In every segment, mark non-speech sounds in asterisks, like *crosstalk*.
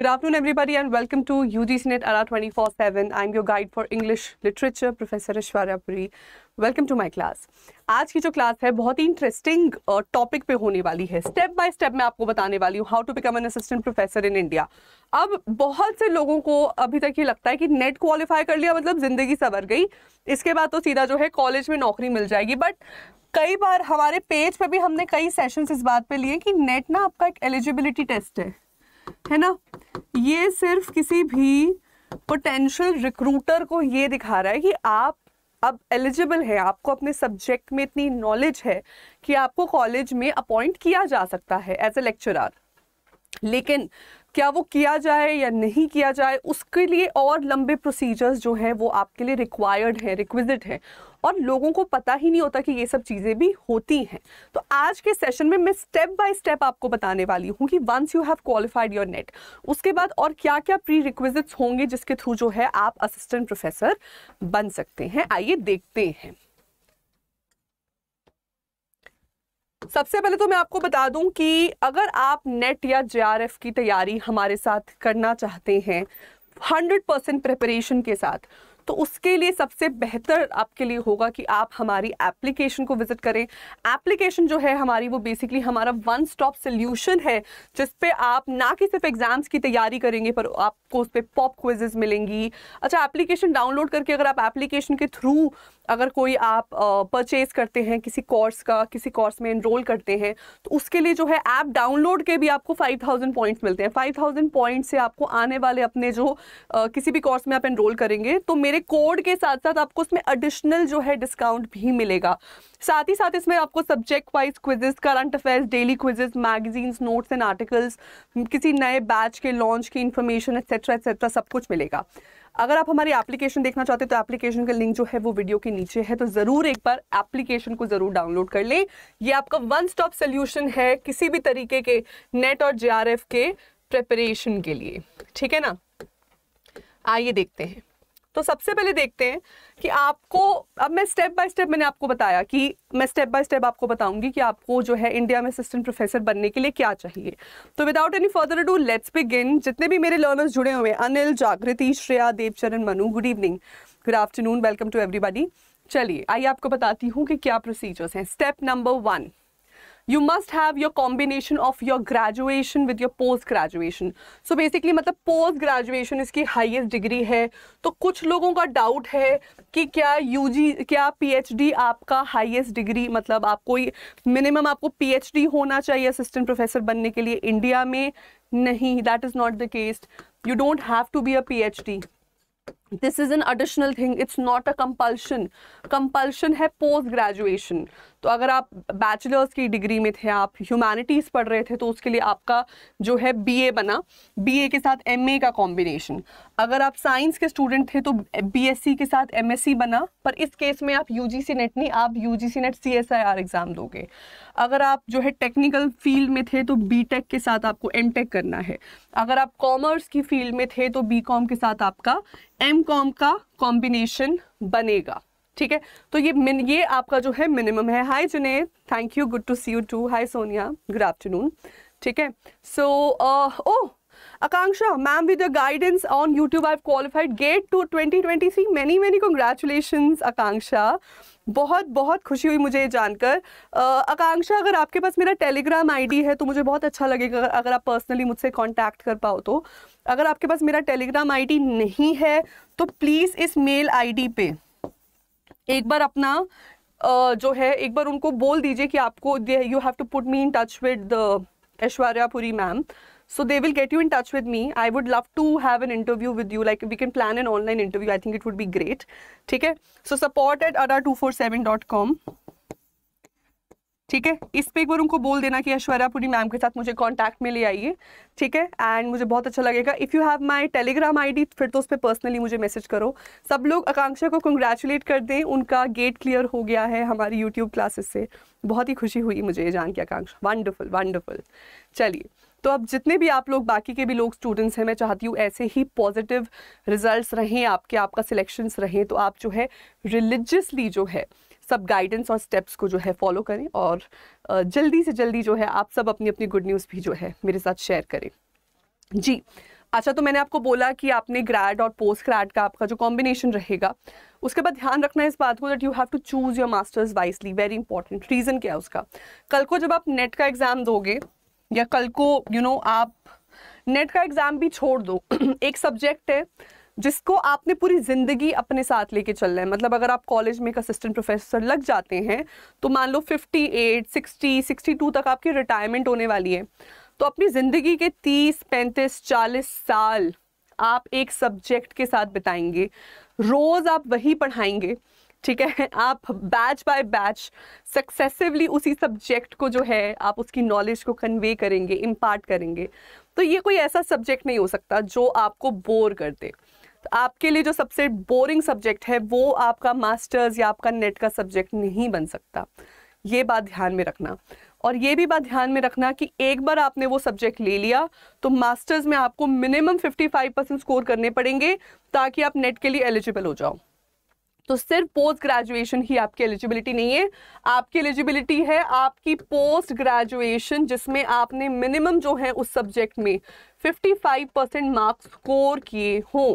Good afternoon, everybody, and welcome to Net ARA 24-7. I'm your guide for English literature, Professor Ishwarya Puri. Welcome to my class आज की जो class है बहुत ही interesting topic uh, पे होने वाली है स्टेप बाय स्टेप मैं आपको बताने वाली हूँ how to become an assistant professor in India अब बहुत से लोगों को अभी तक ये लगता है कि नेट क्वालिफाई कर लिया मतलब ज़िंदगी सवर गई इसके बाद तो सीधा जो है कॉलेज में नौकरी मिल जाएगी बट कई बार हमारे पेज पर भी हमने कई सेशंस इस बात पे लिए कि नेट ना आपका एक एलिजिबिलिटी टेस्ट है है ना ये सिर्फ किसी भी पोटेंशियल रिक्रूटर को ये दिखा रहा है कि आप अब एलिजिबल है आपको अपने सब्जेक्ट में इतनी नॉलेज है कि आपको कॉलेज में अपॉइंट किया जा सकता है एज ए लेक्चरर लेकिन क्या वो किया जाए या नहीं किया जाए उसके लिए और लंबे प्रोसीजर्स जो हैं वो आपके लिए रिक्वायर्ड हैं रिक्विजिट हैं और लोगों को पता ही नहीं होता कि ये सब चीज़ें भी होती हैं तो आज के सेशन में मैं स्टेप बाय स्टेप आपको बताने वाली हूँ कि once you have qualified your NET उसके बाद और क्या क्या प्री रिक्विजिट्स होंगे जिसके थ्रू जो है आप असिस्टेंट प्रोफेसर बन सकते हैं आइए देखते हैं सबसे पहले तो मैं आपको बता दूं कि अगर आप नेट या जे की तैयारी हमारे साथ करना चाहते हैं 100% परसेंट प्रिपरेशन के साथ तो उसके लिए सबसे बेहतर आपके लिए होगा कि आप हमारी एप्लीकेशन को विज़िट करें एप्लीकेशन जो है हमारी वो बेसिकली हमारा वन स्टॉप सोल्यूशन है जिस पे आप ना कि सिर्फ एग्ज़ाम्स की तैयारी करेंगे पर आपको उस पर पॉप क्विजेज मिलेंगी अच्छा एप्लीकेशन डाउनलोड करके अगर आप एप्लीकेशन के थ्रू अगर कोई आप परचेज करते हैं किसी कोर्स का किसी कोर्स में इनरोल करते हैं तो उसके लिए जो है ऐप डाउनलोड के भी आपको 5000 पॉइंट्स मिलते हैं 5000 पॉइंट से आपको आने वाले अपने जो आ, किसी भी कोर्स में आप इनरोल करेंगे तो मेरे कोड के साथ साथ आपको उसमें एडिशनल जो है डिस्काउंट भी मिलेगा साथ ही साथ इसमें आपको subject wise quizzes current affairs daily quizzes magazines notes and articles किसी नए बैच के लॉन्च की इन्फॉर्मेशन एक्सेट्रा एक्सेट्रा सब कुछ मिलेगा अगर आप हमारी एप्लीकेशन देखना चाहते हैं तो एप्लीकेशन का लिंक जो है वो वीडियो के नीचे है तो ज़रूर एक बार एप्लीकेशन को ज़रूर डाउनलोड कर लें ये आपका वन स्टॉप सोल्यूशन है किसी भी तरीके के नेट और जे के प्रेपरेशन के लिए ठीक है ना आइए देखते हैं तो सबसे पहले देखते हैं कि आपको अब मैं स्टेप बाय स्टेप मैंने आपको बताया कि मैं स्टेप बाय स्टेप आपको बताऊंगी कि आपको जो है इंडिया में असिस्टेंट प्रोफेसर बनने के लिए क्या चाहिए तो without any further ado let's begin जितने भी मेरे लर्नर्स जुड़े हुए हैं Anil Jagriti Shreya Devcharan Manu good evening good afternoon welcome to everybody चलिए आइए आपको बताती हूँ कि क्या प्रोसीजर्स हैं step number one you must have your combination of your graduation with your post graduation so basically मतलब पोस्ट ग्रेजुएशन इसकी हाइएस्ट डिग्री है तो कुछ लोगों का डाउट है कि क्या यू जी क्या पी एच डी आपका हाइएस्ट डिग्री मतलब आपको मिनिमम आपको पी एच डी होना चाहिए असिस्टेंट प्रोफेसर बनने के लिए इंडिया में नहीं that is not the case you don't have to be a P H D this is an additional thing it's not a compulsion compulsion है post graduation तो अगर आप बैचलर्स की डिग्री में थे आप ह्यूमैनिटीज़ पढ़ रहे थे तो उसके लिए आपका जो है बीए बना बीए के साथ एमए का कॉम्बिनेशन अगर आप साइंस के स्टूडेंट थे तो बीएससी के साथ एमएससी बना पर इस केस में आप यूजीसी नेट नहीं आप यूजीसी नेट सीएसआईआर एग्ज़ाम दोगे अगर आप जो है टेक्निकल फील्ड में थे तो बीटेक के साथ आपको एमटेक करना है अगर आप कॉमर्स की फील्ड में थे तो बीकॉम के साथ आपका एमकॉम का कॉम्बिनेशन बनेगा ठीक है तो ये मिन ये आपका जो है मिनिमम है hi Junaid thank you good to see you too hi Sonia good afternoon ठीक है so oh Akanksha ma'am with your guidance on YouTube I qualified GATE two 2023. Many many congratulation Akanksha बहुत बहुत खुशी हुई मुझे ये जानकर आकांक्षा uh, अगर आपके पास मेरा टेलीग्राम आईडी है तो मुझे बहुत अच्छा लगेगा अगर, अगर आप पर्सनली मुझसे कांटेक्ट कर पाओ तो अगर आपके पास मेरा टेलीग्राम आईडी नहीं है तो प्लीज़ इस मेल आईडी पे एक बार अपना जो है एक बार उनको बोल दीजिए कि आपको you have to put me in touch with the Aishwarya Puri ma'am so they will get you in touch with me I would love to have an interview with you like we can plan an online interview I think it would be great ठीक है so support at Adda two four seven dot com ठीक है इस पर एक बार उनको बोल देना कि ऐश्वर्यापुरी मैम के साथ मुझे कॉन्टैक्ट में ले आइए ठीक है एंड मुझे बहुत अच्छा लगेगा if you have my Telegram ID फिर तो उस पर पर्सनली मुझे मैसेज करो सब लोग आकांक्षा को कंग्रेचुलेट कर दें उनका गेट क्लियर हो गया है हमारी यूट्यूब क्लासेस से बहुत ही खुशी हुई मुझे ये जान के आकांक्षा वंडरफुल वंडरफुल चलिए तो अब जितने भी आप लोग बाकी के भी लोग स्टूडेंट्स हैं मैं चाहती हूँ ऐसे ही पॉजिटिव रिजल्ट्स रहें आपके आपका सिलेक्शंस रहें तो आप जो है रिलीजियसली जो है सब गाइडेंस और स्टेप्स को जो है फॉलो करें और जल्दी से जल्दी जो है आप सब अपनी अपनी गुड न्यूज़ भी जो है मेरे साथ शेयर करें जी अच्छा तो मैंने आपको बोला कि आपने ग्रैड और पोस्ट ग्रैड का आपका जो कॉम्बिनेशन रहेगा उसके बाद ध्यान रखना है इस बात को that you have to choose your master's wisely very important reason क्या है उसका कल को जब आप नेट का एग्ज़ाम दोगे या कल को यू you नो know, आप नेट का एग्ज़ाम भी छोड़ दो *clears throat* एक सब्जेक्ट है जिसको आपने पूरी ज़िंदगी अपने साथ लेके चलना है मतलब अगर आप कॉलेज में एक असिस्टेंट प्रोफेसर लग जाते हैं तो मान लो 58, 60, 62 तक आपकी रिटायरमेंट होने वाली है तो अपनी ज़िंदगी के 30, 35, 40 साल आप एक सब्जेक्ट के साथ बिताएंगे रोज़ आप वही पढ़ाएंगे ठीक है आप बैच बाय बैच सक्सेसिवली उसी सब्जेक्ट को जो है आप उसकी नॉलेज को कन्वे करेंगे इम्पार्ट करेंगे तो ये कोई ऐसा सब्जेक्ट नहीं हो सकता जो आपको बोर कर दे आपके लिए जो सबसे बोरिंग सब्जेक्ट है वो आपका मास्टर्स या आपका नेट का सब्जेक्ट नहीं बन सकता ये बात ध्यान में रखना और ये भी बात ध्यान में रखना कि एक बार आपने वो सब्जेक्ट ले लिया तो मास्टर्स में आपको मिनिमम 55 परसेंट स्कोर करने पड़ेंगे ताकि आप नेट के लिए एलिजिबल हो जाओ तो सिर्फ पोस्ट ग्रेजुएशन ही आपकी एलिजिबिलिटी नहीं है आपकी एलिजिबिलिटी है आपकी पोस्ट ग्रेजुएशन जिसमें आपने मिनिमम जो है उस सब्जेक्ट में 55 परसेंट मार्क्स स्कोर किए हों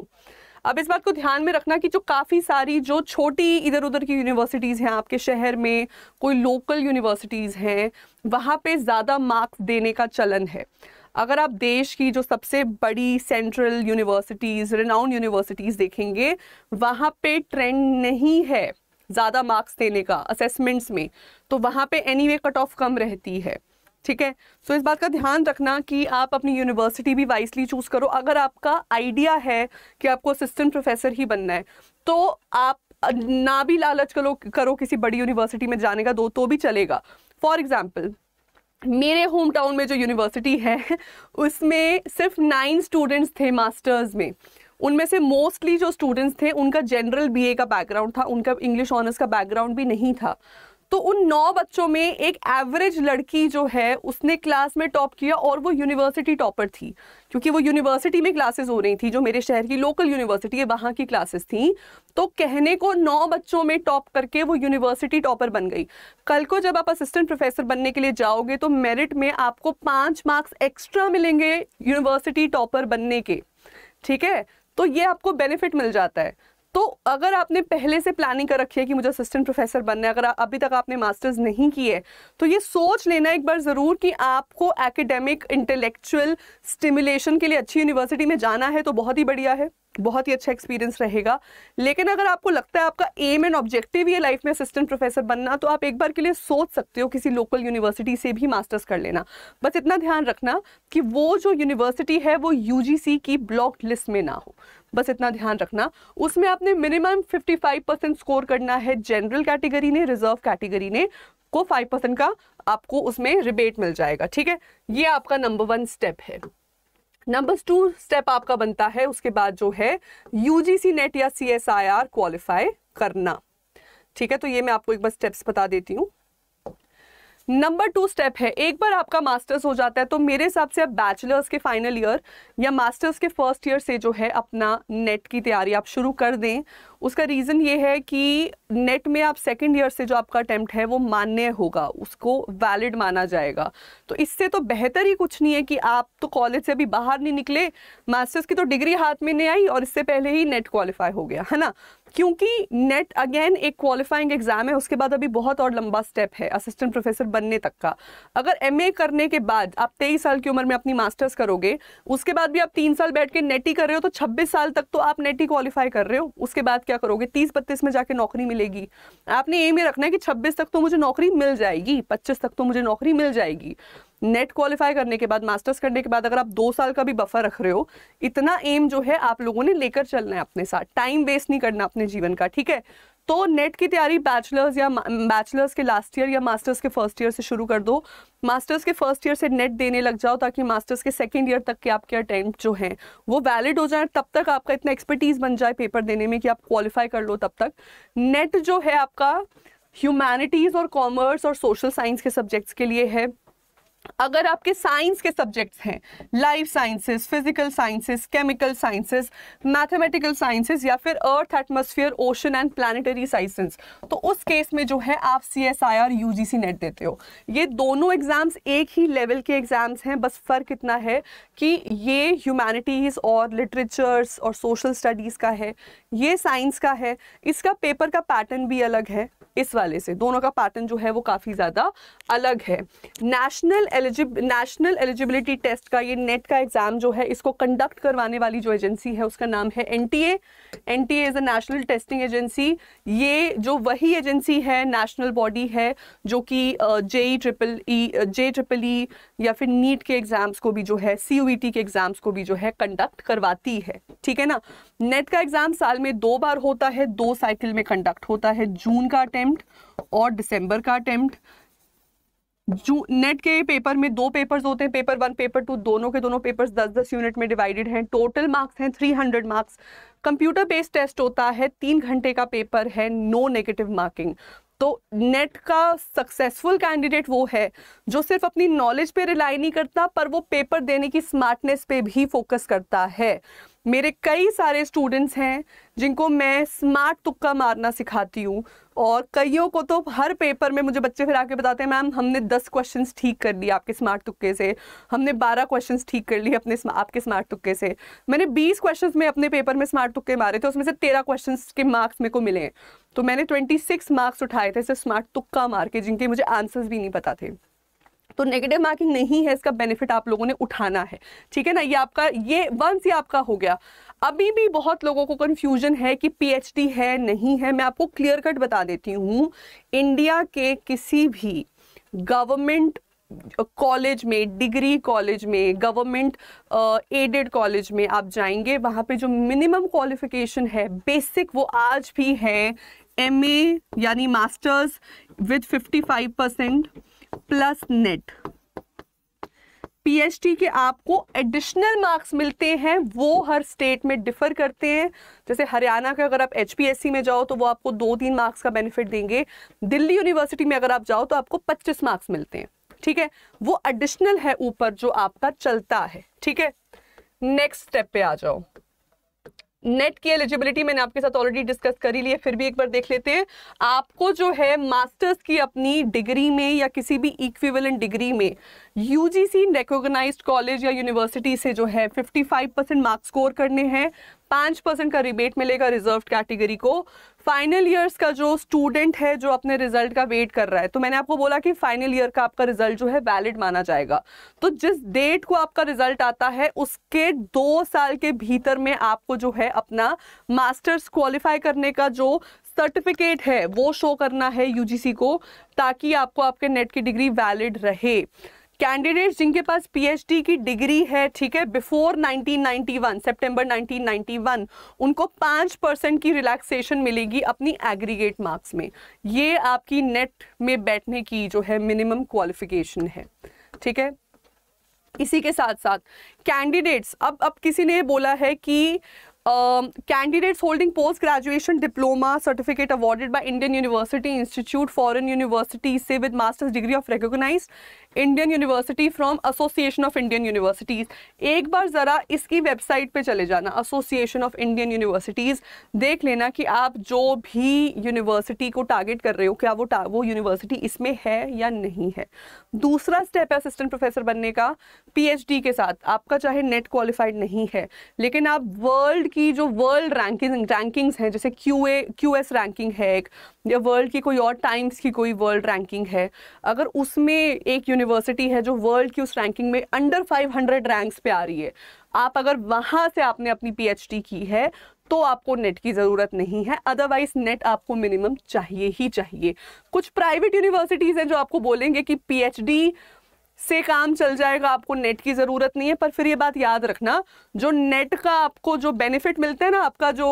अब इस बात को ध्यान में रखना कि जो काफ़ी सारी जो छोटी इधर उधर की यूनिवर्सिटीज़ हैं आपके शहर में कोई लोकल यूनिवर्सिटीज़ हैं वहाँ पे ज़्यादा मार्क्स देने का चलन है अगर आप देश की जो सबसे बड़ी सेंट्रल यूनिवर्सिटीज़ रिनाउंड यूनिवर्सिटीज़ देखेंगे वहाँ पे ट्रेंड नहीं है ज़्यादा मार्क्स देने का असेसमेंट्स में तो वहाँ पे एनीवे कट ऑफ कम रहती है ठीक है सो इस बात का ध्यान रखना कि आप अपनी यूनिवर्सिटी भी वाइसली चूज करो अगर आपका आइडिया है कि आपको असिस्टेंट प्रोफेसर ही बनना है तो आप ना भी लालच करो करो किसी बड़ी यूनिवर्सिटी में जाने का दो तो भी चलेगा फॉर एग्जाम्पल मेरे होम टाउन में जो यूनिवर्सिटी है उसमें सिर्फ नाइन स्टूडेंट्स थे मास्टर्स में उनमें से मोस्टली जो स्टूडेंट्स थे उनका जनरल बीए का बैकग्राउंड था उनका इंग्लिश ऑनर्स का बैकग्राउंड भी नहीं था तो उन नौ बच्चों में एक एवरेज लड़की जो है उसने क्लास में टॉप किया और वो यूनिवर्सिटी टॉपर थी क्योंकि वो यूनिवर्सिटी में क्लासेस हो रही थी जो मेरे शहर की लोकल यूनिवर्सिटी है वहाँ की क्लासेस थी तो कहने को नौ बच्चों में टॉप करके वो यूनिवर्सिटी टॉपर बन गई कल को जब आप असिस्टेंट प्रोफेसर बनने के लिए जाओगे तो मेरिट में आपको पाँच मार्क्स एक्स्ट्रा मिलेंगे यूनिवर्सिटी टॉपर बनने के ठीक है तो ये आपको बेनिफिट मिल जाता है तो अगर आपने पहले से प्लानिंग कर रखी है कि मुझे असिस्टेंट प्रोफेसर बनना है अगर अभी तक आपने मास्टर्स नहीं किए तो ये सोच लेना एक बार ज़रूर कि आपको एकेडमिक इंटेलेक्चुअल स्टिमुलेशन के लिए अच्छी यूनिवर्सिटी में जाना है तो बहुत ही बढ़िया है बहुत ही अच्छा एक्सपीरियंस रहेगा लेकिन अगर आपको लगता है आपका एम एंड ऑब्जेक्टिव ये लाइफ में असिस्टेंट प्रोफेसर बनना तो आप एक बार के लिए सोच सकते हो किसी लोकल यूनिवर्सिटी से भी मास्टर्स कर लेना बस इतना ध्यान रखना कि वो जो यूनिवर्सिटी है वो यूजीसी की ब्लॉक लिस्ट में ना हो बस इतना ध्यान रखना उसमें आपने मिनिमम 55 परसेंट स्कोर करना है जनरल कैटेगरी ने रिजर्व कैटेगरी ने को 5 परसेंट का आपको उसमें रिबेट मिल जाएगा ठीक है ये आपका नंबर वन स्टेप है नंबर टू स्टेप आपका बनता है उसके बाद जो है यूजीसी नेट या सी क्वालिफाई करना ठीक है तो ये मैं आपको एक बार स्टेप्स बता देती हूँ नंबर टू स्टेप है एक बार आपका मास्टर्स हो जाता है तो मेरे हिसाब से आप बैचलर्स के फाइनल ईयर या मास्टर्स के फर्स्ट ईयर से जो है अपना नेट की तैयारी आप शुरू कर दें उसका रीज़न ये है कि नेट में आप सेकेंड ईयर से जो आपका अटैम्प्ट है वो मान्य होगा उसको वैलिड माना जाएगा तो इससे तो बेहतर ही कुछ नहीं है कि आप तो कॉलेज से अभी बाहर नहीं निकले मास्टर्स की तो डिग्री हाथ में नहीं आई और इससे पहले ही नेट क्वालिफाई हो गया है ना क्योंकि नेट अगेन एक क्वालिफाइंग एग्जाम है उसके बाद अभी बहुत और लंबा स्टेप है असिस्टेंट प्रोफेसर बनने तक का अगर एमए करने के बाद आप तेईस साल की उम्र में अपनी मास्टर्स करोगे उसके बाद भी आप तीन साल बैठ के ही कर रहे हो तो छब्बीस साल तक तो आप ही क्वालिफाई कर रहे हो उसके बाद क्या करोगे तीस बत्तीस में जाके नौकरी मिलेगी आपने एम ये रखना है कि छब्बीस तक तो मुझे नौकरी मिल जाएगी पच्चीस तक तो मुझे नौकरी मिल जाएगी नेट क्वालिफाई करने के बाद मास्टर्स करने के बाद अगर आप दो साल का भी बफर रख रहे हो इतना एम जो है आप लोगों ने लेकर चलना है अपने साथ टाइम वेस्ट नहीं करना अपने जीवन का ठीक है तो नेट की तैयारी बैचलर्स या बैचलर्स के लास्ट ईयर या मास्टर्स के फर्स्ट ईयर से शुरू कर दो मास्टर्स के फर्स्ट ईयर से नेट देने लग जाओ ताकि मास्टर्स के सेकेंड ईयर तक के आपके अटैम्प्ट जो हैं वो वैलिड हो जाए तब तक आपका इतना एक्सपर्टीज़ बन जाए पेपर देने में कि आप क्वालिफाई कर लो तब तक नेट जो है आपका ह्यूमैनिटीज़ और कॉमर्स और सोशल साइंस के सब्जेक्ट्स के लिए है अगर आपके साइंस के सब्जेक्ट्स हैं life sciences physical sciences chemical sciences mathematical sciences या फिर earth atmosphere ocean and planetary sciences तो उस केस में जो है आप सी एस आई और यू जी सी नेट देते हो ये दोनों एग्ज़ाम्स एक ही लेवल के एग्ज़ाम्स हैं बस फ़र्क इतना है कि ये ह्यूमैनिटीज़ और लिटरेचर्स और सोशल स्टडीज़ का है ये साइंस का है इसका पेपर का पैटर्न भी अलग है इस वाले से दोनों का पैटर्न जो है वो काफ़ी ज़्यादा अलग है national eligible national eligibility test का ये नेट का एग्ज़ाम जो है इसको कंडक्ट करवाने वाली जो एजेंसी है उसका नाम है N T A N T as a national testing agency ये जो वही एजेंसी है नेशनल बॉडी है जो कि जे ट्रिपल ई जे ट्रिपल ई या फिर नीट के एग्ज़ाम्स को भी जो है सी यू टी के एग्ज़ाम्स को भी जो है कंडक्ट करवाती है ठीक है ना नेट का एग्ज़ाम साल में दो बार होता है दो साइकिल में कंडक्ट होता है जून का अटेम्प्ट और दिसंबर का अटेम्प्ट जो नेट के पेपर में दो पेपर्स होते हैं पेपर वन पेपर टू दोनों के दोनों पेपर्स दस दस यूनिट में डिवाइडेड हैं टोटल मार्क्स हैं three hundred marks computer based test होता है तीन घंटे का पेपर है नो नेगेटिव मार्किंग तो नेट का सक्सेसफुल कैंडिडेट वो है जो सिर्फ अपनी नॉलेज पे रिलाई नहीं करता पर वो पेपर देने की स्मार्टनेस पे भी फोकस करता है मेरे कई सारे स्टूडेंट्स हैं जिनको मैं स्मार्ट तुक्का मारना सिखाती हूँ और कईयों को तो हर पेपर में मुझे बच्चे फिर आके बताते हैं मैम हमने दस क्वेश्चन ठीक कर लिए आपके स्मार्ट तुक्के से हमने बारह क्वेश्चन ठीक कर लिए अपने आपके स्मार्ट तुक्के से मैंने बीस क्वेश्चन में अपने पेपर में स्मार्ट तुक्के मारे थे उसमें से तेरह क्वेश्चन के मार्क्स मेरे को मिले तो मैंने ट्वेंटी सिक्स मार्क्स उठाए थे स्मार्ट तुक्का मार के जिनके मुझे आंसर्स भी नहीं पता थे तो नेगेटिव मार्किंग नहीं है इसका बेनिफिट आप लोगों ने उठाना है ठीक है ना ये आपका ये वंस ये आपका हो गया अभी भी बहुत लोगों को कन्फ्यूजन है कि पीएचडी है नहीं है मैं आपको क्लियर कट बता देती हूँ इंडिया के किसी भी गवर्नमेंट कॉलेज में डिग्री कॉलेज में गवर्नमेंट एडेड कॉलेज में आप जाएंगे वहाँ पे जो मिनिमम क्वालिफिकेशन है बेसिक वो आज भी है एम यानी master's with 55 percent plus NET PhD के आपको एडिशनल मार्क्स मिलते हैं वो हर स्टेट में डिफर करते हैं जैसे हरियाणा का अगर आप एचपीएससी में जाओ तो वो आपको दो तीन मार्क्स का बेनिफिट देंगे दिल्ली यूनिवर्सिटी में अगर आप जाओ तो आपको पच्चीस मार्क्स मिलते हैं ठीक है वो एडिशनल है ऊपर जो आपका चलता है ठीक है नेक्स्ट स्टेप पे आ जाओ नेट की एलिजिबिलिटी मैंने आपके साथ ऑलरेडी डिस्कस कर ही लिया फिर भी एक बार देख लेते हैं आपको जो है मास्टर्स की अपनी डिग्री में या किसी भी इक्विवेलेंट डिग्री में यूजीसी रिकॉग्नाइज्ड कॉलेज या यूनिवर्सिटी से जो है 55 परसेंट मार्क्स स्कोर करने हैं पाँच परसेंट का रिबेट मिलेगा रिजर्व कैटेगरी को फाइनल ईयर्स का जो स्टूडेंट है जो अपने रिजल्ट का वेट कर रहा है तो मैंने आपको बोला कि फाइनल ईयर का आपका रिजल्ट जो है वैलिड माना जाएगा तो जिस डेट को आपका रिजल्ट आता है उसके दो साल के भीतर में आपको जो है अपना मास्टर्स क्वालिफाई करने का जो सर्टिफिकेट है वो शो करना है यूजीसी को ताकि आपको आपके नेट की डिग्री वैलिड रहे कैंडिडेट्स जिनके पास पीएचडी की डिग्री है ठीक है बिफोर 1991 सितंबर 1991 उनको पाँच परसेंट की रिलैक्सेशन मिलेगी अपनी एग्रीगेट मार्क्स में ये आपकी नेट में बैठने की जो है मिनिमम क्वालिफिकेशन है ठीक है इसी के साथ साथ कैंडिडेट्स अब अब किसी ने बोला है कि candidates holding post graduation diploma certificate awarded by Indian university institute foreign university से with master's degree of recognised Indian university from association of Indian universities एक बार ज़रा इसकी वेबसाइट पर चले जाना एसोसिएशन ऑफ इंडियन यूनिवर्सिटीज़ देख लेना कि आप जो भी यूनिवर्सिटी को टारगेट कर रहे हो क्या वो वो यूनिवर्सिटी इसमें है या नहीं है दूसरा स्टेप है असिस्टेंट प्रोफेसर बनने का पी एच डी के साथ आपका चाहे नेट क्वालिफाइड नहीं है लेकिन आप वर्ल्ड की की जो वर्ल्ड रैंकिंग रैंकिंग्स हैं जैसे Q A Q S ranking है एक या वर्ल्ड की कोई और टाइम्स की कोई वर्ल्ड रैंकिंग है अगर उसमें एक यूनिवर्सिटी है जो वर्ल्ड की उस रैंकिंग में अंडर 500 हंड्रेड रैंक्स पे आ रही है आप अगर वहाँ से आपने अपनी पीएचडी की है तो आपको नेट की ज़रूरत नहीं है अदरवाइज नेट आपको मिनिमम चाहिए ही चाहिए कुछ प्राइवेट यूनिवर्सिटीज़ हैं जो आपको बोलेंगे कि पीएचडी से काम चल जाएगा आपको नेट की ज़रूरत नहीं है पर फिर ये बात याद रखना जो नेट का आपको जो बेनिफिट मिलता है ना आपका जो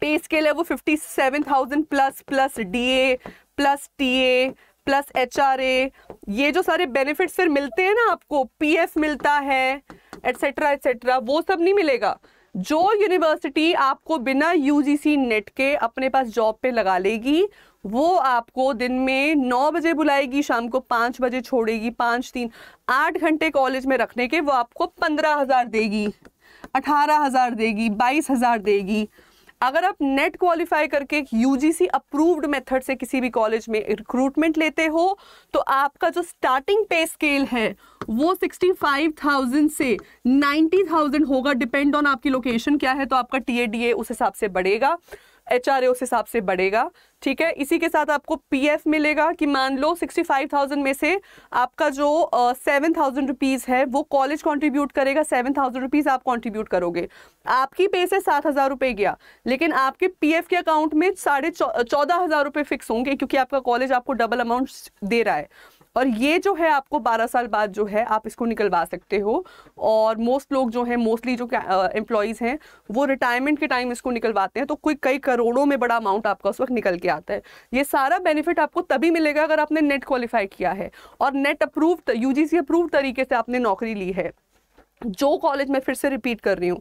पे स्केल है वो fifty seven thousand plus plus D A plus T A plus H R A ये जो सारे बेनिफिट्स फिर मिलते हैं ना आपको पी एफ मिलता है एटसेट्रा एटसेट्रा वो सब नहीं मिलेगा जो यूनिवर्सिटी आपको बिना यूजीसी नेट के अपने पास जॉब पे लगा लेगी वो आपको दिन में नौ बजे बुलाएगी शाम को पाँच बजे छोड़ेगी पाँच तीन आठ घंटे कॉलेज में रखने के वो आपको पंद्रह हज़ार देगी अठारह हज़ार देगी बाईस हज़ार देगी अगर आप नेट क्वालिफाई करके यूजीसी अप्रूव्ड मेथड से किसी भी कॉलेज में रिक्रूटमेंट लेते हो तो आपका जो स्टार्टिंग पे स्केल है वो 65,000 से 90,000 होगा डिपेंड ऑन आपकी लोकेशन क्या है तो आपका टीए उस हिसाब से बढ़ेगा एच आर उस हिसाब से बढ़ेगा ठीक है इसी के साथ आपको पी एफ मिलेगा कि मान लो सिक्सटी फाइव थाउजेंड में से आपका जो सेवन थाउजेंड रुपीज़ है वो कॉलेज कंट्रीब्यूट करेगा सेवन थाउजेंड रुपीज़ आप कंट्रीब्यूट करोगे आपकी पे से सात हज़ार रुपये गया लेकिन आपके पी एफ के अकाउंट में साढ़े चौदह हज़ार रुपये फिक्स होंगे क्योंकि आपका कॉलेज आपको डबल अमाउंट दे रहा है और ये जो है आपको 12 साल बाद जो है आप इसको निकलवा सकते हो और मोस्ट लोग जो है मोस्टली जो एम्प्लॉयज़ हैं वो रिटायरमेंट के टाइम इसको निकलवाते हैं तो कोई कई करोड़ों में बड़ा अमाउंट आपका उस वक्त निकल के आता है ये सारा बेनिफिट आपको तभी मिलेगा अगर आपने नेट क्वालिफाई किया है और NET approve U G approve तरीके से आपने नौकरी ली है जो कॉलेज मैं फिर से रिपीट कर रही हूँ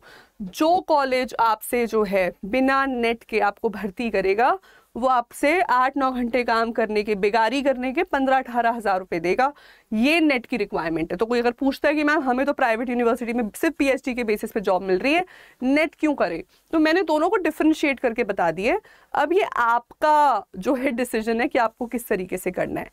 जो कॉलेज आपसे जो है बिना नेट के आपको भर्ती करेगा वो आपसे आठ नौ घंटे काम करने के बेगारी करने के पंद्रह अठारह हज़ार रुपये देगा ये नेट की रिक्वायरमेंट है तो कोई अगर पूछता है कि मैम हमें तो प्राइवेट यूनिवर्सिटी में सिर्फ पीएचडी के बेसिस पे जॉब मिल रही है नेट क्यों करे तो मैंने दोनों को डिफ्रेंशिएट करके बता दिए अब ये आपका जो है डिसीजन है कि आपको किस तरीके से करना है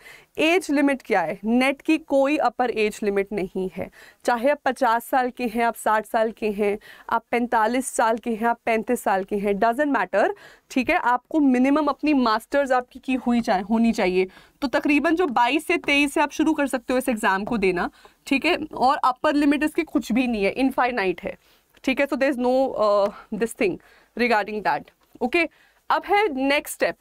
एज लिमिट क्या है नेट की कोई अपर एज लिमिट नहीं है चाहे आप पचास साल के हैं आप साठ साल के हैं आप पैंतालीस साल के हैं आप पैंतीस साल के हैं डजेंट मैटर ठीक है आपको मिनिमम अपनी मास्टर्स आपकी की हुई चाहे होनी चाहिए तो तकरीबन जो 22 से 23 से आप शुरू कर सकते हो इस एग्ज़ाम को देना ठीक है और अपर लिमिट इसकी कुछ भी नहीं है इनफाइनाइट है ठीक है so there is no this thing regarding that okay अब है नेक्स्ट स्टेप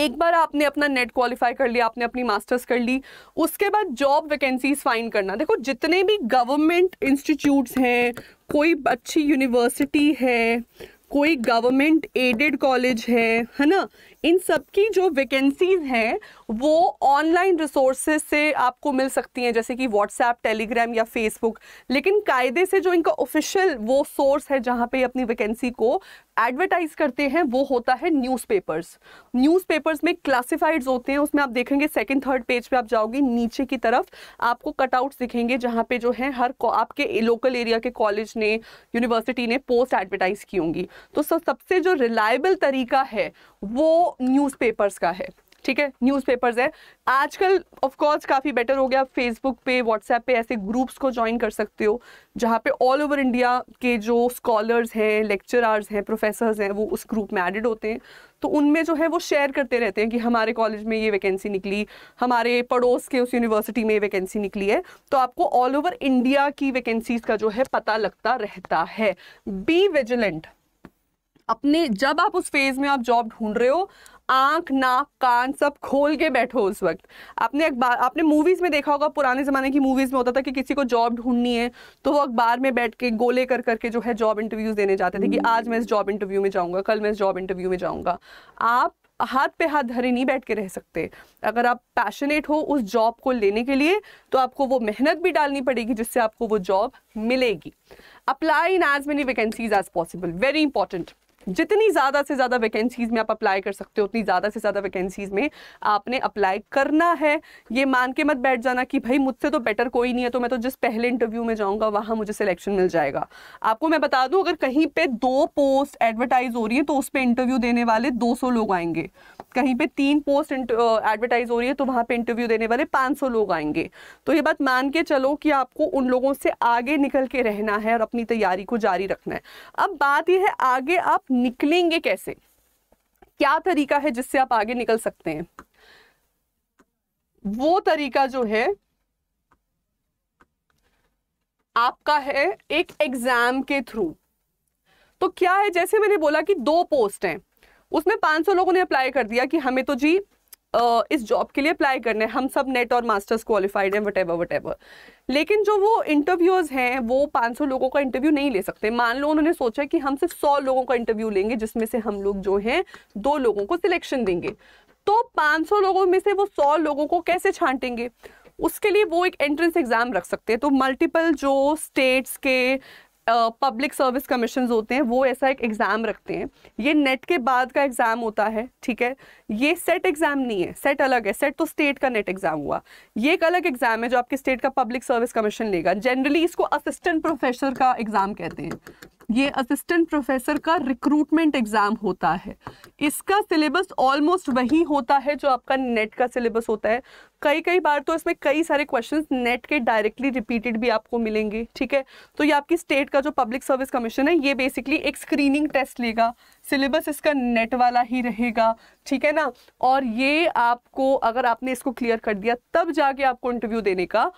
एक बार आपने अपना नेट क्वालिफाई कर लिया आपने अपनी मास्टर्स कर ली उसके बाद जॉब वैकेंसीज फाइंड करना देखो जितने भी गवर्नमेंट इंस्टीट्यूट्स हैं कोई अच्छी यूनिवर्सिटी है कोई गवर्नमेंट एडेड कॉलेज है है ना इन सब की जो वैकेंसीज हैं वो ऑनलाइन रिसोर्सेज से आपको मिल सकती हैं जैसे कि व्हाट्सएप टेलीग्राम या फेसबुक लेकिन कायदे से जो इनका ऑफिशियल वो सोर्स है जहाँ पे अपनी वैकेंसी को एडवर्टाइज करते हैं वो होता है न्यूज़पेपर्स न्यूज़पेपर्स में क्लासिफाइड्स होते हैं उसमें आप देखेंगे सेकंड थर्ड पेज पे आप जाओगे नीचे की तरफ आपको कटआउट्स दिखेंगे जहाँ पे जो है हर आपके लोकल एरिया के कॉलेज ने यूनिवर्सिटी ने पोस्ट एडवर्टाइज की होंगी तो सब सबसे जो रिलायबल तरीका है वो न्यूज़पेपर्स का है ठीक है न्यूज़पेपर्स है आजकल ऑफ कोर्स काफ़ी बेटर हो गया फेसबुक पे व्हाट्सएप पे ऐसे ग्रुप्स को ज्वाइन कर सकते हो जहाँ पे ऑल ओवर इंडिया के जो स्कॉलर्स हैं लेक्चरर्स हैं प्रोफेसर्स हैं वो उस ग्रुप में एडिड होते हैं तो उनमें जो है वो शेयर करते रहते हैं कि हमारे कॉलेज में ये वैकेंसी निकली हमारे पड़ोस के उस यूनिवर्सिटी में ये वैकेंसी निकली है तो आपको ऑल ओवर इंडिया की वैकेंसीज़ का जो है पता लगता रहता है बी विजिलेंट अपने जब आप उस फेज में आप जॉब ढूंढ रहे हो आंख नाक कान सब खोल के बैठो उस वक्त आपने अखबार आपने मूवीज़ में देखा होगा पुराने ज़माने की मूवीज़ में होता था कि किसी को जॉब ढूंढनी है तो वो अखबार में बैठ के गोले कर करके जो है जॉब इंटरव्यूज़ देने जाते थे कि हम्म। आज मैं इस जॉब इंटरव्यू में जाऊँगा कल मैं इस जॉब इंटरव्यू में जाऊँगा आप हाथ पे हाथ धरे नहीं बैठ के रह सकते अगर आप पैशनेट हो उस जॉब को लेने के लिए तो आपको वो मेहनत भी डालनी पड़ेगी जिससे आपको वो जॉब मिलेगी apply in as many vacancies as possible very important जितनी ज़्यादा से ज़्यादा वैकेंसीज़ में आप अप्लाई कर सकते हो उतनी ज़्यादा से ज़्यादा वैकेंसीज़ में आपने अप्लाई करना है ये मान के मत बैठ जाना कि भाई मुझसे तो बेटर कोई नहीं है तो मैं तो जिस पहले इंटरव्यू में जाऊँगा वहाँ मुझे सिलेक्शन मिल जाएगा आपको मैं बता दूँ अगर कहीं पर दो पोस्ट एडवर्टाइज़ हो रही है तो उस पर इंटरव्यू देने वाले दो लोग आएंगे कहीं पे तीन पोस्ट एडवर्टाइज हो रही है तो वहाँ पे इंटरव्यू देने वाले 500 लोग आएंगे तो ये बात मान के चलो कि आपको उन लोगों से आगे निकल के रहना है और अपनी तैयारी को जारी रखना है अब बात यह है आगे आप निकलेंगे कैसे क्या तरीका है जिससे आप आगे निकल सकते हैं वो तरीका जो है आपका है एक एग्जाम के थ्रू तो क्या है जैसे मैंने बोला कि दो पोस्ट हैं उसमें 500 लोगों ने अप्लाई कर दिया कि हमें तो जी Uh, इस जॉब के लिए अप्लाई करने हम सब नेट और मास्टर्स क्वालिफाइड हैं वट एवर लेकिन जो वो इंटरव्यूअर्स हैं वो 500 लोगों का इंटरव्यू नहीं ले सकते मान लो उन्होंने सोचा कि हम सिर्फ सौ लोगों का इंटरव्यू लेंगे जिसमें से हम लोग जो हैं दो लोगों को सिलेक्शन देंगे तो 500 लोगों में से वो सौ लोगों को कैसे छांटेंगे उसके लिए वो एक एंट्रेंस एग्ज़ाम रख सकते हैं तो मल्टीपल जो स्टेट्स के पब्लिक सर्विस कमीशन होते हैं वो ऐसा एक एग्ज़ाम रखते हैं ये नेट के बाद का एग्ज़ाम होता है ठीक है ये सेट एग्ज़ाम नहीं है सेट अलग है सेट तो स्टेट का नेट एग्ज़ाम हुआ ये एक अलग एग्ज़ाम है जो आपके स्टेट का पब्लिक सर्विस कमीशन लेगा जनरली इसको असिस्टेंट प्रोफेसर का एग्ज़ाम कहते हैं ये असिस्टेंट प्रोफेसर का रिक्रूटमेंट एग्ज़ाम होता है इसका सिलेबस ऑलमोस्ट वही होता है जो आपका नेट का सिलेबस होता है कई कई बार तो इसमें कई सारे क्वेश्चंस नेट के डायरेक्टली रिपीटेड भी आपको मिलेंगे ठीक है तो ये आपकी स्टेट का जो पब्लिक सर्विस कमीशन है ये बेसिकली एक स्क्रीनिंग टेस्ट लेगा सिलेबस इसका नेट वाला ही रहेगा ठीक है ना और ये आपको अगर आपने इसको क्लियर कर दिया तब जाके आपको इंटरव्यू देने का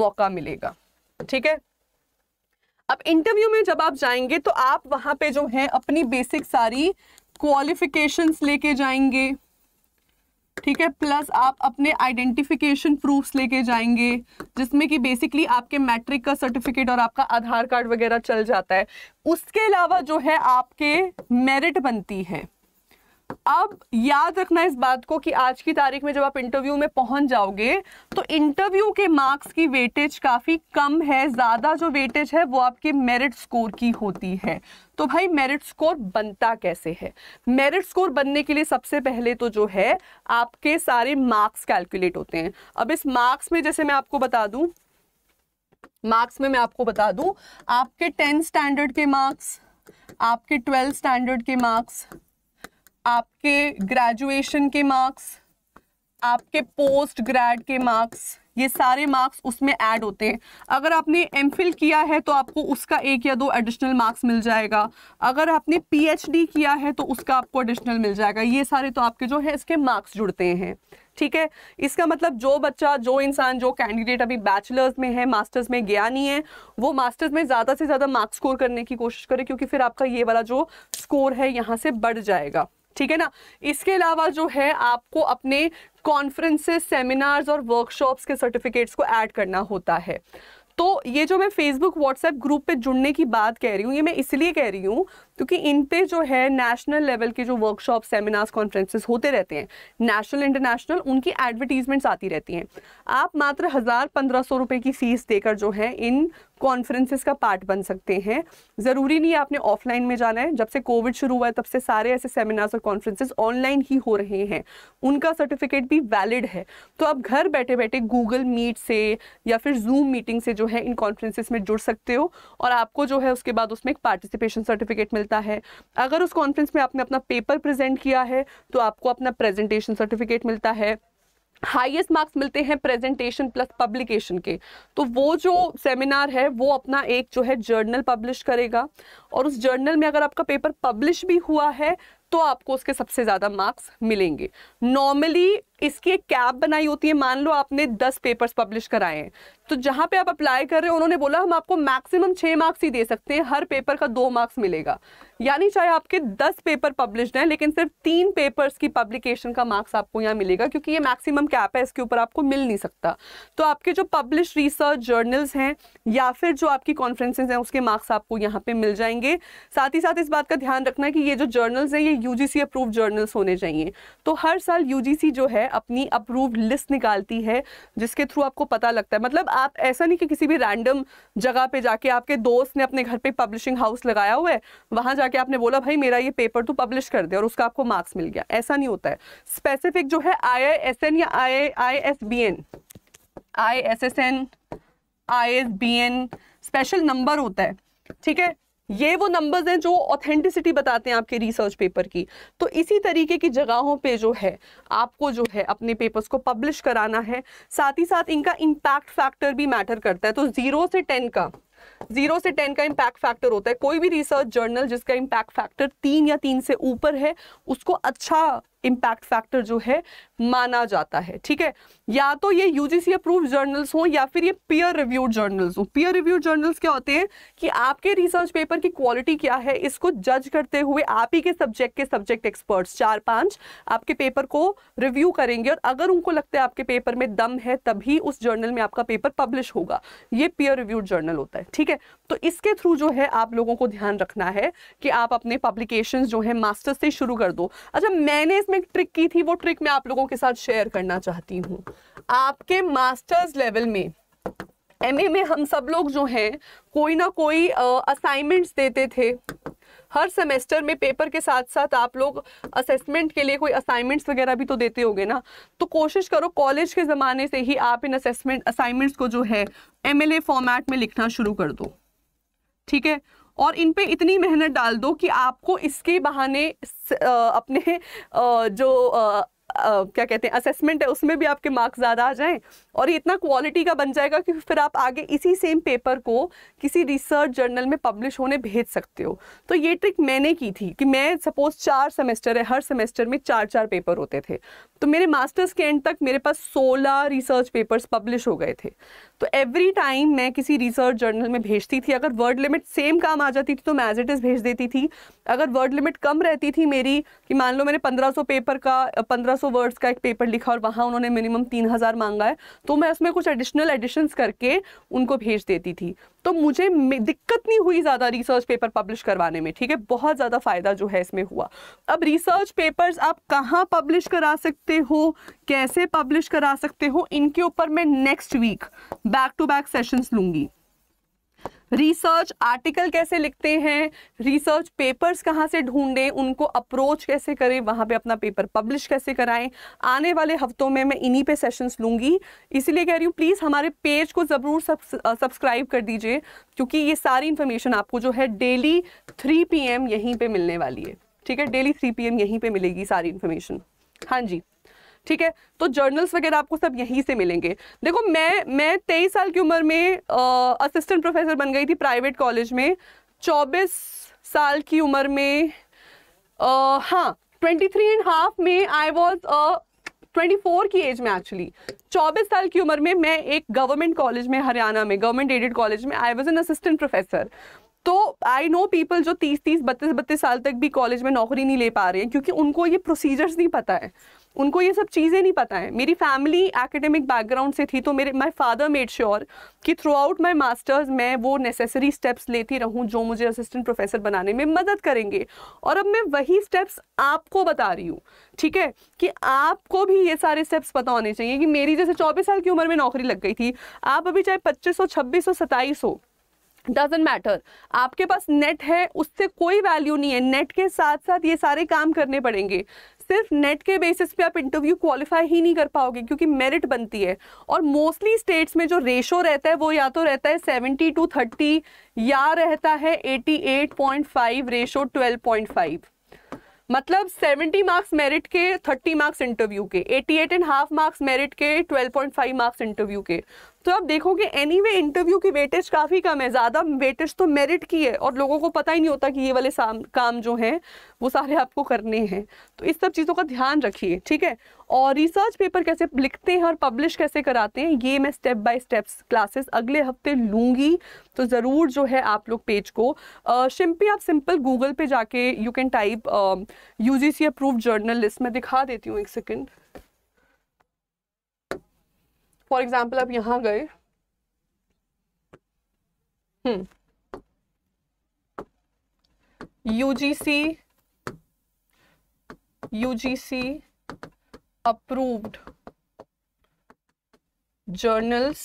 मौका मिलेगा ठीक है अब इंटरव्यू में जब आप जाएंगे तो आप वहां पे जो है अपनी बेसिक सारी क्वालिफिकेशंस लेके जाएंगे ठीक है प्लस आप अपने आइडेंटिफिकेशन प्रूफ्स लेके जाएंगे जिसमें कि बेसिकली आपके मैट्रिक का सर्टिफिकेट और आपका आधार कार्ड वगैरह चल जाता है उसके अलावा जो है आपके मेरिट बनती है अब याद रखना इस बात को कि आज की तारीख में जब आप इंटरव्यू में पहुंच जाओगे तो इंटरव्यू के मार्क्स की वेटेज काफ़ी कम है ज़्यादा जो वेटेज है वो आपके मेरिट स्कोर की होती है तो भाई मेरिट स्कोर बनता कैसे है मेरिट स्कोर बनने के लिए सबसे पहले तो जो है आपके सारे मार्क्स कैलकुलेट होते हैं अब इस मार्क्स में जैसे मैं आपको बता दू मार्क्स में मैं आपको बता दू आपके टेंथ स्टैंडर्ड के मार्क्स आपके ट्वेल्थ स्टैंडर्ड के मार्क्स आपके ग्रेजुएशन के मार्क्स आपके पोस्ट ग्रेड के मार्क्स ये सारे मार्क्स उसमें ऐड होते हैं अगर आपने एम किया है तो आपको उसका एक या दो एडिशनल मार्क्स मिल जाएगा अगर आपने पी किया है तो उसका आपको एडिशनल मिल जाएगा ये सारे तो आपके जो है इसके मार्क्स जुड़ते हैं ठीक है इसका मतलब जो बच्चा जो इंसान जो कैंडिडेट अभी बैचलर्स में है मास्टर्स में गया नहीं है वो मास्टर्स में ज़्यादा से ज़्यादा मार्क्स स्कोर करने की कोशिश करे क्योंकि फिर आपका ये वाला जो स्कोर है यहाँ से बढ़ जाएगा ठीक है ना इसके अलावा जो है आपको अपने कॉन्फ्रेंसेस सेमिनार्स और वर्कशॉप्स के सर्टिफिकेट्स को ऐड करना होता है तो ये जो मैं फेसबुक व्हाट्सएप ग्रुप पे जुड़ने की बात कह रही हूँ ये मैं इसलिए कह रही हूँ क्योंकि इन पे जो है नेशनल लेवल के जो वर्कशॉप सेमिनार्स कॉन्फ्रेंसेस होते रहते हैं नेशनल इंटरनेशनल उनकी एडवर्टीजमेंट्स आती रहती हैं आप मात्र हज़ार पंद्रह सौ रुपये की फ़ीस देकर जो है इन कॉन्फ्रेंसेस का पार्ट बन सकते हैं ज़रूरी नहीं है आपने ऑफलाइन में जाना है जब से कोविड शुरू हुआ है तब से सारे ऐसे सेमिनार्स और कॉन्फ्रेंसेस ऑनलाइन ही हो रहे हैं उनका सर्टिफिकेट भी वैलिड है तो आप घर बैठे बैठे गूगल मीट से या फिर जूम मीटिंग से जो है इन कॉन्फ्रेंसेस में जुड़ सकते हो और आपको जो है उसके बाद उसमें एक पार्टिसिपेशन सर्टिफिकेट मिलता मिलता है अगर उस कॉन्फ्रेंस में आपने अपना पेपर प्रेजेंट किया है तो आपको अपना प्रेजेंटेशन सर्टिफिकेट मिलता है हाईएस्ट मार्क्स मिलते हैं प्रेजेंटेशन प्लस पब्लिकेशन के तो वो जो सेमिनार है वो अपना एक जो है जर्नल पब्लिश करेगा और उस जर्नल में अगर आपका पेपर पब्लिश भी हुआ है तो आपको उसके सबसे ज़्यादा मार्क्स मिलेंगे नॉर्मली इसकी एक कैप बनाई होती है मान लो आपने दस पेपर्स पब्लिश कराए हैं तो जहां पे आप अप्लाई कर रहे हो उन्होंने बोला हम आपको मैक्सिमम छः मार्क्स ही दे सकते हैं हर पेपर का दो मार्क्स मिलेगा यानी चाहे आपके दस पेपर पब्लिश हैं लेकिन सिर्फ तीन पेपर्स की पब्लिकेशन का मार्क्स आपको यहाँ मिलेगा क्योंकि ये मैक्सिमम कैप है इसके ऊपर आपको मिल नहीं सकता तो आपके जो पब्लिश रिसर्च जर्नल्स हैं या फिर जो आपकी कॉन्फ्रेंसेज हैं उसके मार्क्स आपको यहाँ पे मिल जाएंगे साथ ही साथ इस बात का ध्यान रखना है कि ये जो जर्नल्स हैं ये यूजीसी अप्रूव जर्नल्स होने चाहिए तो हर साल यू जो है अपनी अप्रूव्ड लिस्ट निकालती है जिसके थ्रू आपको पता लगता है मतलब आप ऐसा नहीं कि किसी भी रैंडम जगह पे जाके आपके दोस्त ने अपने घर पे पब्लिशिंग हाउस लगाया हुआ है वहां जाके आपने बोला भाई मेरा ये पेपर तो पब्लिश कर दे और उसका आपको मार्क्स मिल गया ऐसा नहीं होता है स्पेसिफिक जो है आई या I I S I S S N I S B N special number होता है ठीक है ये वो नंबर्स हैं जो ऑथेंटिसिटी बताते हैं आपके रिसर्च पेपर की तो इसी तरीके की जगहों पे जो है आपको जो है अपने पेपर्स को पब्लिश कराना है साथ ही साथ इनका इम्पैक्ट फैक्टर भी मैटर करता है तो ज़ीरो से टेन का जीरो से टेन का इम्पैक्ट फैक्टर होता है कोई भी रिसर्च जर्नल जिसका इम्पैक्ट फैक्टर तीन या तीन से ऊपर है उसको अच्छा इम्पैक्ट फैक्टर जो है माना जाता है ठीक है या तो ये यूजीसी अप्रूव जर्नल्स हों या फिर ये पीयर रिव्यूड जर्नल्स हों पीयर रिव्यूड जर्नल्स क्या होते हैं कि आपके रिसर्च पेपर की क्वालिटी क्या है इसको जज करते हुए आप ही के सब्जेक्ट के सब्जेक्ट एक्सपर्ट्स चार पांच आपके पेपर को रिव्यू करेंगे और अगर उनको लगता है आपके पेपर में दम है तभी उस जर्नल में आपका पेपर पब्लिश होगा ये पीयर रिव्यूड जर्नल होता है ठीक है तो इसके थ्रू जो है आप लोगों को ध्यान रखना है कि आप अपने पब्लिकेशन जो है मास्टर्स से शुरू कर दो अच्छा मैंने इसमें एक ट्रिक की थी वो ट्रिक मैं आप लोगों के साथ शेयर करना चाहती हूँ आपके मास्टर्स लेवल में एमए में हम सब लोग जो हैं कोई ना कोई असाइनमेंट्स देते थे हर सेमेस्टर में पेपर के साथ साथ आप लोग असेसमेंट के लिए कोई असाइनमेंट्स वगैरह भी तो देते होंगे ना तो कोशिश करो कॉलेज के ज़माने से ही आप इन असेसमेंट असाइनमेंट्स को जो है एमएलए फॉर्मेट में लिखना शुरू कर दो ठीक है और इन पे इतनी मेहनत डाल दो कि आपको इसके बहाने अपने जो क्या कहते हैं असेसमेंट है उसमें भी आपके मार्क्स ज़्यादा आ जाएं और ये इतना क्वालिटी का बन जाएगा कि फिर आप आगे इसी सेम पेपर को किसी रिसर्च जर्नल में पब्लिश होने भेज सकते हो तो ये ट्रिक मैंने की थी कि मैं सपोज चार सेमेस्टर है हर सेमेस्टर में चार चार पेपर होते थे तो मेरे मास्टर्स के एंड तक मेरे पास सोलह रिसर्च पेपर्स पब्लिश हो गए थे तो एवरी टाइम मैं किसी रिसर्च जर्नल में भेजती थी अगर वर्ड लिमिट सेम काम आ जाती थी तो मैं एज इट इज़ भेज देती थी अगर वर्ड लिमिट कम रहती थी मेरी कि मान लो मैंने 1500 पेपर का 1500 सौ वर्ड्स का एक पेपर लिखा और वहाँ उन्होंने मिनिमम तीन हज़ार मांगा है तो मैं उसमें कुछ एडिशनल एडिशंस करके उनको भेज देती थी तो मुझे दिक्कत नहीं हुई ज़्यादा रिसर्च पेपर पब्लिश करवाने में ठीक है बहुत ज़्यादा फ़ायदा जो है इसमें हुआ अब रिसर्च पेपर्स आप कहाँ पब्लिश करा सकते हो कैसे पब्लिश करा सकते हो इनके ऊपर मैं next week back to back sessions लूँगी रिसर्च आर्टिकल कैसे लिखते हैं रिसर्च पेपर्स कहाँ से ढूंढें उनको अप्रोच कैसे करें वहाँ पे अपना पेपर पब्लिश कैसे कराएं आने वाले हफ्तों में मैं इन्हीं पे सेशंस लूँगी इसीलिए कह रही हूँ प्लीज़ हमारे पेज को ज़रूर सब्सक्राइब कर दीजिए क्योंकि ये सारी इन्फॉर्मेशन आपको जो है डेली थ्री पी यहीं पर मिलने वाली है ठीक है डेली थ्री पी यहीं पर मिलेगी सारी इन्फॉर्मेशन हाँ जी ठीक है तो जर्नल्स वगैरह आपको सब यहीं से मिलेंगे देखो मैं मैं तेईस साल की उम्र में असिस्टेंट प्रोफेसर बन गई थी प्राइवेट कॉलेज में चौबीस साल की उम्र में आ, हाँ ट्वेंटी थ्री एंड हाफ में आई वॉज ट्वेंटी फोर की एज में एक्चुअली चौबीस साल की उम्र में मैं एक गवर्नमेंट कॉलेज में हरियाणा में गवर्नमेंट एडेड कॉलेज में I was an assistant professor तो आई नो पीपल जो तीस तीस बत्तीस बत्तीस साल तक भी कॉलेज में नौकरी नहीं ले पा रहे हैं क्योंकि उनको ये प्रोसीजर्स नहीं पता है उनको ये सब चीज़ें नहीं पता है मेरी फैमिली एकेडमिक बैकग्राउंड से थी तो मेरे माई फादर मेड श्योर कि थ्रू आउट माई मास्टर्स मैं वो नेसेसरी स्टेप्स लेती रहूँ जो मुझे असिस्टेंट प्रोफेसर बनाने में मदद करेंगे और अब मैं वही स्टेप्स आपको बता रही हूँ ठीक है कि आपको भी ये सारे स्टेप्स पता होने चाहिए कि मेरी जैसे चौबीस साल की उम्र में नौकरी लग गई थी आप अभी चाहे पच्चीस हो छब्बीस हो सताईस हो डजेंट मैटर आपके पास नेट है उससे कोई वैल्यू नहीं है नेट के साथ साथ ये सारे काम करने पड़ेंगे सिर्फ नेट के बेसिस पे आप इंटरव्यू क्वालिफाई ही नहीं कर पाओगे क्योंकि मेरिट बनती है और मोस्टली स्टेट्स में जो रेशो रहता है वो या तो रहता है सेवेंटी टू थर्टी या रहता है eighty eight point five ratio twelve point five मतलब 70 मार्क्स मेरिट के 30 मार्क्स इंटरव्यू के 88 एंड हाफ मार्क्स मेरिट के 12.5 मार्क्स इंटरव्यू के तो आप देखोगे एनी वे इंटरव्यू की वेटेज काफ़ी कम है ज़्यादा वेटेज तो मेरिट की है और लोगों को पता ही नहीं होता कि ये वाले काम जो हैं वो सारे आपको करने हैं तो इस सब चीज़ों का ध्यान रखिए ठीक है और रिसर्च पेपर कैसे लिखते हैं और पब्लिश कैसे कराते हैं ये मैं स्टेप बाय स्टेप्स क्लासेस अगले हफ्ते लूंगी तो ज़रूर जो है आप लोग पेज को शिम्पी आप सिंपल गूगल पे जाके you can type U G C approve journal list मैं दिखा देती हूँ एक सेकेंड फॉर एग्जाम्पल आप यहाँ गए UGC U G C U G C approved journals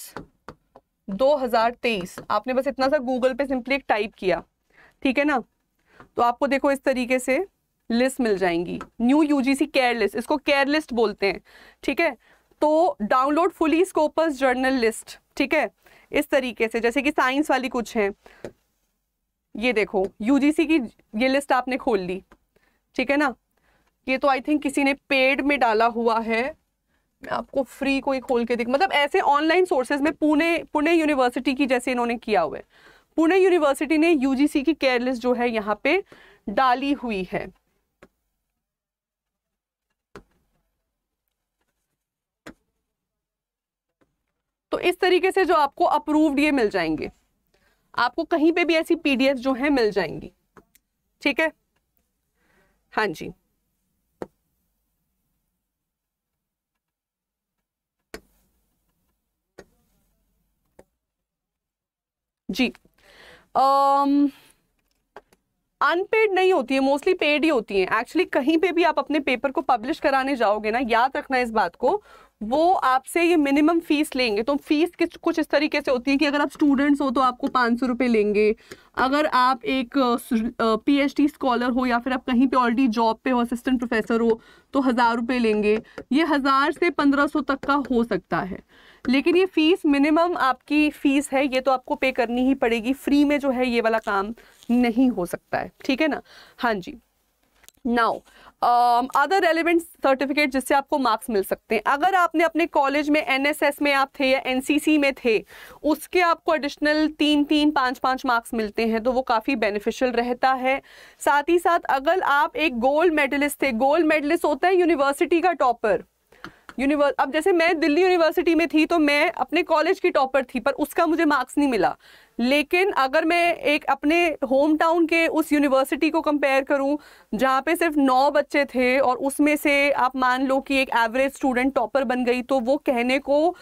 2023 आपने बस इतना सा गूगल पे सिंपली एक टाइप किया ठीक है ना तो आपको देखो इस तरीके से लिस्ट मिल जाएंगी न्यू यूजीसी केयर लिस्ट इसको केयर लिस्ट बोलते हैं ठीक है तो download fully Scopus journal list ठीक है इस तरीके से जैसे कि साइंस वाली कुछ है ये देखो यूजीसी की ये लिस्ट आपने खोल ली ठीक है ना ये तो आई थिंक किसी ने पेड में डाला हुआ है मैं आपको फ्री कोई खोल के देख मतलब ऐसे ऑनलाइन सोर्सेज में पुणे पुणे यूनिवर्सिटी की जैसे इन्होंने किया हुआ है पुणे यूनिवर्सिटी ने यूजीसी की केयरलिस्ट जो है यहाँ पे डाली हुई है तो इस तरीके से जो आपको अप्रूव्ड ये मिल जाएंगे आपको कहीं पे भी ऐसी पीडीएफ जो है मिल जाएंगी ठीक है हाँ जी जी अनपेड नहीं होती है मोस्टली पेड ही होती है एक्चुअली कहीं पे भी आप अपने पेपर को पब्लिश कराने जाओगे ना याद रखना इस बात को वो आपसे ये मिनिमम फीस लेंगे तो फीस किस कुछ इस तरीके से होती है कि अगर आप स्टूडेंट्स हो तो आपको पाँच सौ रुपये लेंगे अगर आप एक पीएचडी स्कॉलर हो या फिर आप कहीं पे ऑलरेडी जॉब पे हो असिस्टेंट प्रोफेसर हो तो हज़ार रुपये लेंगे ये हज़ार से पंद्रह सौ तक का हो सकता है लेकिन ये फ़ीस मिनिमम आपकी फ़ीस है ये तो आपको पे करनी ही पड़ेगी फ्री में जो है ये वाला काम नहीं हो सकता है ठीक है ना हाँ जी नाउ अदर रेलिवेंट सर्टिफिकेट जिससे आपको मार्क्स मिल सकते हैं अगर आपने अपने कॉलेज में एस में आप थे या सी में थे उसके आपको एडिशनल तीन तीन पाँच पाँच मार्क्स मिलते हैं तो वो काफ़ी बेनिफिशियल रहता है साथ ही साथ अगर आप एक गोल्ड मेडलिस्ट थे गोल्ड मेडलिस्ट होता है यूनिवर्सिटी का टॉपर यूनिवर्स अब जैसे मैं दिल्ली यूनिवर्सिटी में थी तो मैं अपने कॉलेज की टॉपर थी पर उसका मुझे मार्क्स नहीं मिला लेकिन अगर मैं एक अपने होम टाउन के उस यूनिवर्सिटी को कंपेयर करूं जहां पे सिर्फ नौ बच्चे थे और उसमें से आप मान लो कि एक एवरेज स्टूडेंट टॉपर बन गई तो वो कहने को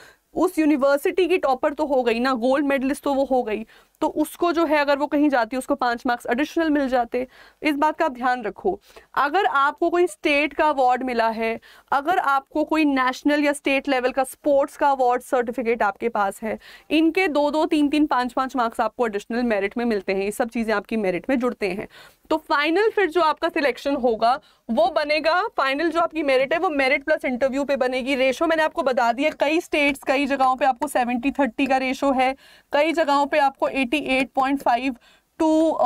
उस यूनिवर्सिटी की टॉपर तो हो गई ना गोल्ड मेडलिस्ट तो वो हो गई तो उसको जो है अगर वो कहीं जाती उसको पाँच मार्क्स एडिशनल मिल जाते इस बात का ध्यान रखो अगर आपको कोई स्टेट का अवार्ड मिला है अगर आपको कोई नेशनल या स्टेट लेवल का स्पोर्ट्स का अवार्ड सर्टिफिकेट आपके पास है इनके दो दो तीन तीन पाँच पाँच मार्क्स आपको एडिशनल मेरिट में मिलते हैं ये सब चीज़ें आपकी मेरिट में जुड़ते हैं तो फाइनल फिर जो आपका सिलेक्शन होगा वो बनेगा फाइनल जो आपकी मेरिट है वो मेरिट प्लस इंटरव्यू पे बनेगी रेशो मैंने आपको बता दिया कई स्टेट्स कई जगहों पे आपको सेवेंटी थर्टी का रेशो है कई जगहों पे आपको eighty 28.5 to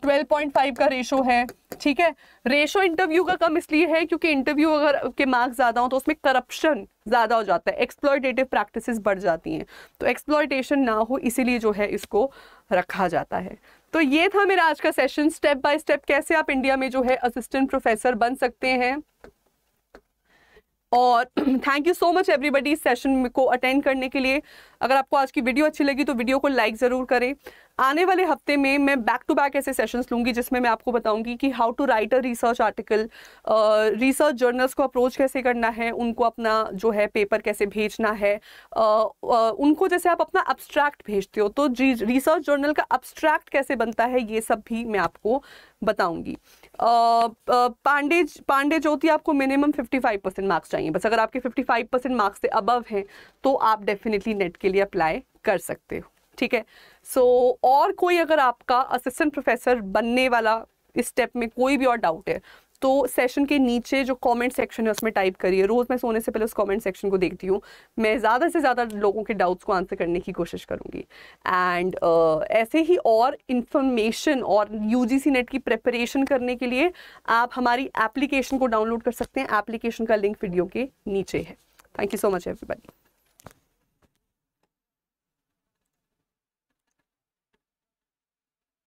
twelve point five का रेशो है ठीक है रेशो इंटरव्यू का कम इसलिए है क्योंकि इंटरव्यू अगर के मार्क्स ज़्यादा हो तो उसमें करप्शन ज़्यादा हो जाता है एक्सप्लॉयटेटिव प्रैक्टिसेस बढ़ जाती हैं तो एक्सप्लॉयटेशन ना हो इसीलिए जो है इसको रखा जाता है तो ये था मेरा आज का सेशन स्टेप बाय स्टेप कैसे आप इंडिया में जो है असिस्टेंट प्रोफेसर बन सकते हैं और thank you so much everybody इस सेशन को अटेंड करने के लिए अगर आपको आज की वीडियो अच्छी लगी तो वीडियो को लाइक ज़रूर करें आने वाले हफ्ते में मैं बैक टू बैक ऐसे सेशंस लूँगी जिसमें मैं आपको बताऊँगी कि how to write a research article research journals को अप्रोच कैसे करना है उनको अपना जो है पेपर कैसे भेजना है uh, uh, उनको जैसे आप अपना अब्स्ट्रैक्ट भेजते हो तो जी रिसर्च जर्नल का अब्स्ट्रैक्ट कैसे बनता है ये सब भी मैं आपको बताऊँगी पांडे पांडे ज्योति आपको मिनिमम 55 परसेंट मार्क्स चाहिए बस अगर आपके 55 परसेंट मार्क्स से अबव हैं तो आप डेफिनेटली नेट के लिए अप्लाई कर सकते हो ठीक है सो so, और कोई अगर आपका असिस्टेंट प्रोफेसर बनने वाला इस स्टेप में कोई भी और डाउट है तो सेशन के नीचे जो कमेंट सेक्शन है उसमें टाइप करिए रोज़ मैं सोने से पहले उस कमेंट सेक्शन को देखती हूँ मैं ज़्यादा से ज़्यादा लोगों के डाउट्स को आंसर करने की कोशिश करूँगी एंड uh, ऐसे ही और इन्फॉर्मेशन और यू नेट की प्रेपरेशन करने के लिए आप हमारी एप्लीकेशन को डाउनलोड कर सकते हैं एप्लीकेशन का लिंक वीडियो के नीचे है thank you so much everybody